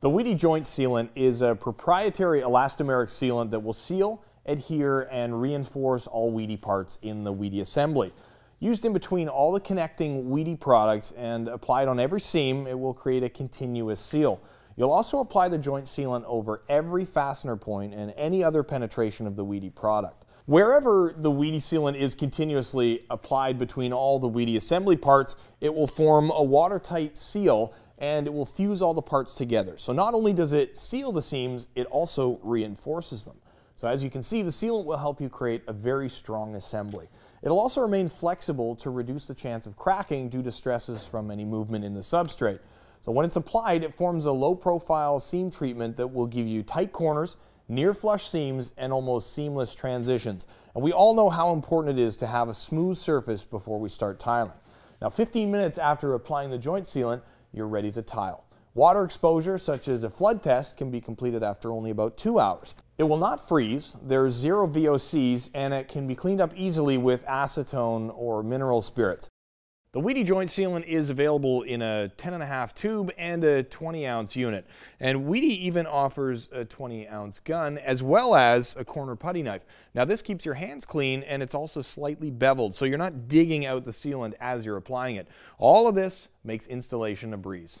The Weedy Joint Sealant is a proprietary elastomeric sealant that will seal, adhere, and reinforce all Weedy parts in the Weedy assembly. Used in between all the connecting Weedy products and applied on every seam, it will create a continuous seal. You'll also apply the joint sealant over every fastener point and any other penetration of the Weedy product. Wherever the Weedy sealant is continuously applied between all the Weedy assembly parts, it will form a watertight seal and it will fuse all the parts together. So not only does it seal the seams, it also reinforces them. So as you can see, the sealant will help you create a very strong assembly. It'll also remain flexible to reduce the chance of cracking due to stresses from any movement in the substrate. So when it's applied, it forms a low-profile seam treatment that will give you tight corners, near flush seams, and almost seamless transitions. And we all know how important it is to have a smooth surface before we start tiling. Now 15 minutes after applying the joint sealant, you're ready to tile. Water exposure, such as a flood test, can be completed after only about two hours. It will not freeze, there are zero VOCs, and it can be cleaned up easily with acetone or mineral spirits. The Weedy joint sealant is available in a 10.5 tube and a 20 ounce unit. And Weedy even offers a 20 ounce gun as well as a corner putty knife. Now this keeps your hands clean and it's also slightly beveled so you're not digging out the sealant as you're applying it. All of this makes installation a breeze.